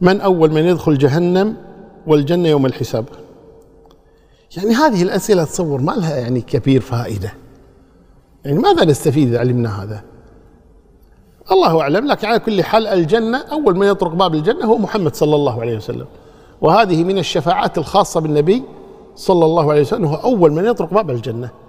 من أول من يدخل جهنم والجنة يوم الحساب يعني هذه الأسئلة تصور ما لها يعني كبير فائدة يعني ماذا نستفيد إذا علمنا هذا الله أعلم لكن على كل حال الجنة أول من يطرق باب الجنة هو محمد صلى الله عليه وسلم وهذه من الشفاعات الخاصة بالنبي صلى الله عليه وسلم هو أول من يطرق باب الجنة